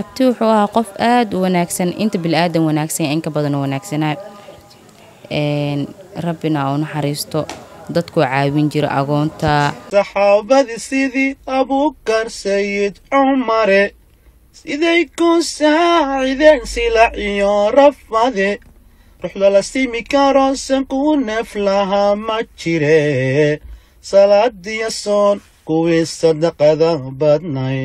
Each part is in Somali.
abti wuxuu ahaa qof aada u wanaagsan inta bilaadan aadan wanaagsan inka badan wanaagsanaa rabbina u naxariisto dadkuu caawin jira agoonta saxaabadii sidii abuukar sayid cumare siday ku saacideen sila rafade ruux lala simi karo sanku neef ma jire salaadiya soon kuwii sadaqada badnay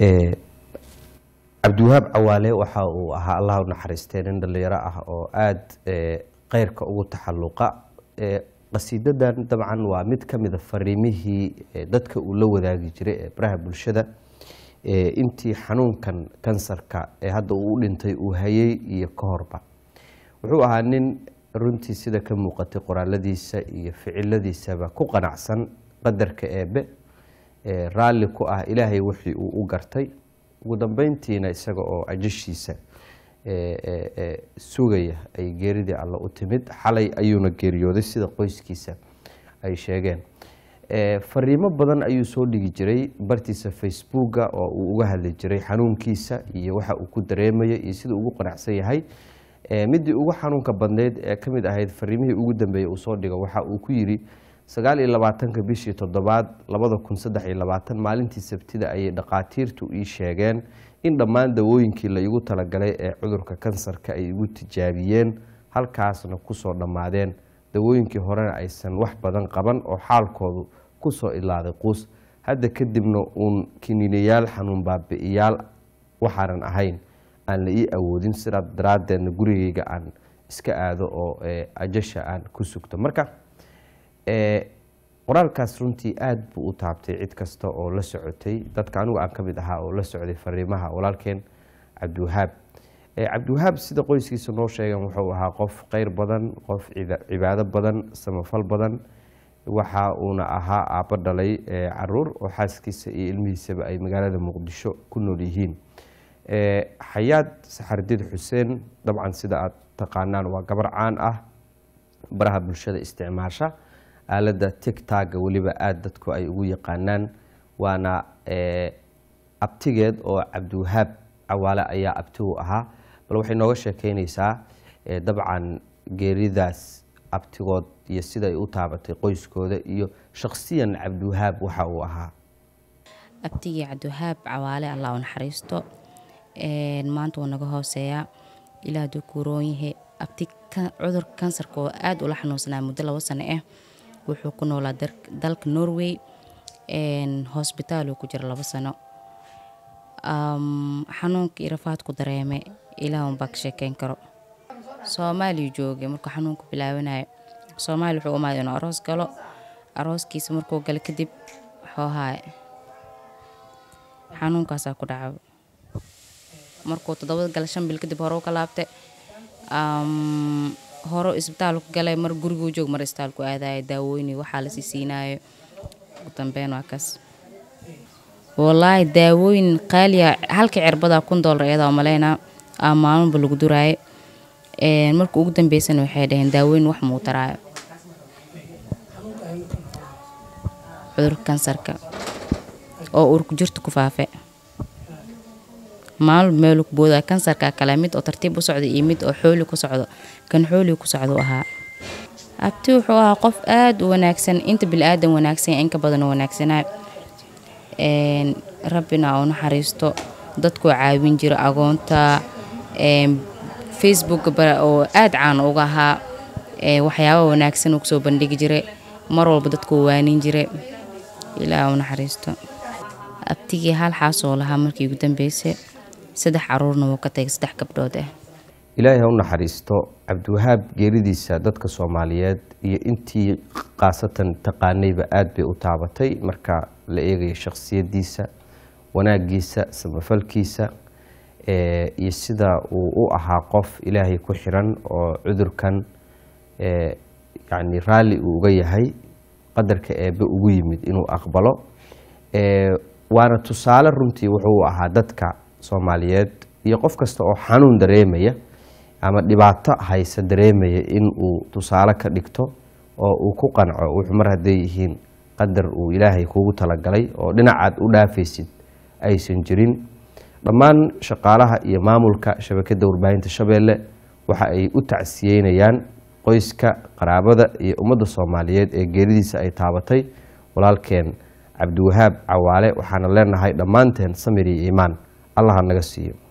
cabdiwahaab eh, cawaale waxa uu ahaa allah unaxariistee nin dhalinyaro ah oo aada eh, keyrka ugu taxaluqa eh, qasiidadan dabcan waa mid kamida ah fariimihii dadka uu la wadaagi jiray ee baraha bulshada intii xanuunkan kansarka ee hadda uu u dhintay uu hayay iyo ka horba wuxuu ahaa nin runtii sida ka muuqatay qoraaladiisa iyo ficiladiisaba ku qanacsan qadarka eebe raalli ku ah ilaahay wixii uu u gartay ugu dambeyntiina isaga oo ajashiisa sugaya ay geeridii alle u timid xalay ayuuna geeriyooday sida qoyskiisa ay sheegeen fariimo badan ayuu soo dhigi jiray bartiisa facebooka oo uu uga hadli jiray xanuunkiisa iyo waxa uu ku dareemaya iyo sidau ugu qanacsan yahay midii ugu xanuunka badneyd ee ka ahayd fariimihii ugu dambeeyey uu soo dhigo waxa uu ku yidhi sagaal iyo labaatanka bishii toddobaad labada kun saddex labaatan maalintii sabtida ayay dhaqaatiirtu ii sheegeen in dhammaan dawooyinkii laigu talagalay ee cudurka kansarka ay igu tijaabiyeen halkaasna kusoo dhammaadeen dawooyinkii horena aysan wax badan qaban oo xaalkoodu kusoo ilaaday quus hadda kadibna uun kiniinayaal xanuun baabi'iyaal waxaanan ahayn aan la ii awoodin sidaa daraadeedna gurigeyga aan iska aado oo eh, ajasha aan ku sugto marka qoraalkaas runtii aada buu u taabtay cid kasta oo la socotay dadka anigu aan ka mid ahaa oo la socday fariimaha walaalkeen cabdiwahaab cabdiwahaab sida qoyskiisa noo sheegan wuxuu ahaa qof kheyr badan qof cibaado badan samafal badan waxa uuna ahaa aabbo dhalay caruur oo xaaskiisa iyo ilmihiisaba ay magaalada muqdisho ku nool yihiin xayaad saxardid xuseen dabcan sida aad taqaanaan waa gabar caan ah baraha bulshada isticmaasha aalada tictaga weliba aada dadku ay ugu yaqaanaan waana eh, abtigeed oo cabdiwahaab cawaale ayaa abti u ahaa bal waxay nooga sheekeyneysaa eh, dabcan geeridaas abtigood iyo siday u taabatay qoyskooda iyo shakhsiyan cabdiwahaab waxa uu ahaa abtigii cabdiwahaab cawaale allah u naxariisto eh, maanta wuu naga hooseeyaa ilaah dukuuroonyahe abti cudur kansarka oo aada ula xanuunsanaa muddo labo sane ah wuxuu ku noolaa dalka norway hosbitaaluu ku jira labo sano xanuunka irafaadku rafaadku dareeme ilaah baa ka sheekeyn karo soomaaliya joogay markuu xanuunku bilaabanayo soomaali wuxuu umaaday inuu aroos galo arooskiisa markuu galo kadib xoohaaye xanuunkaasaa ku dhaca markuu toddobada gala shan bil kadib hore u ka laabtay horo isbitaalku galay mar guriguu joog mar isbitaal ku aadaya daawooyni waxaa lasii siinayo ugu dambeyn waa kaas wallaahi daawooyin qaaliya halka cirbadaa kun doolar iyadaa malaynaa aa maalinba lagu duraayo marka ugu dambeysana waxay dhaheen daawooyin wax muu taraayo cudurka kansarka oo urku jirta ku faafe maalm meelukbooda kansarka kale mid oo tartiib u socda iyo mid oo xooli ku socdo kan xooli ku socdo ahaa abti wuxuu ahaa qof aad u wanaagsan inta bili-aadan wanaagsan inka badan wanaagsanaa rabbina u naxariisto dadkuu caawin jiro agoonta facebook oo aada caan uga ahaa waxyaaba wanaagsan uu kusoo bandhigi jiray mar walba dadkuu waanin jira ilaa u naxariisto abtigii hal xaasoo lahaa markii ugu dambeysay saddex caruurna wuu ka tegay saddex gabdhood ah ilaahay ha u naxariisto cabdiwahaab geeridiisa dadka soomaaliyeed iyo intii khaasatan taqaanayba aada bay u taabatay marka la eegayo shaqsiyadiisa wanaagiisa samafalkiisa eh, iyo sida uu u ahaa qof ilaahay ku xiran oo cudurkan eh, yacni raalli uu uga yahay qadarka eebe ugu yimid inuu aqbalo waana tusaale runtii wuxuu ahaa dadka soomaaliyeed iyo qof kasta oo xanuun dareemaya ama dhibaato haysa dareemaya in uu tusaale ka dhigto oo uu ku qanco wuxuu mar hadday yihiin qadar uu ilaahay kugu talagalay oo dhinacaad u dhaafaysid aysan jirin dhammaan shaqaalaha iyo maamulka shabakada warbaahinta shabeelle waxa ay u tacsiyeynayaan qoyska qaraabada iyo ummadda soomaaliyeed ee geeridiisa ay taabatay walaalkeen cabdiwahaab cawaale waxaana leenahay dhammaanteen samir iyo iimaan allaha naga siiyo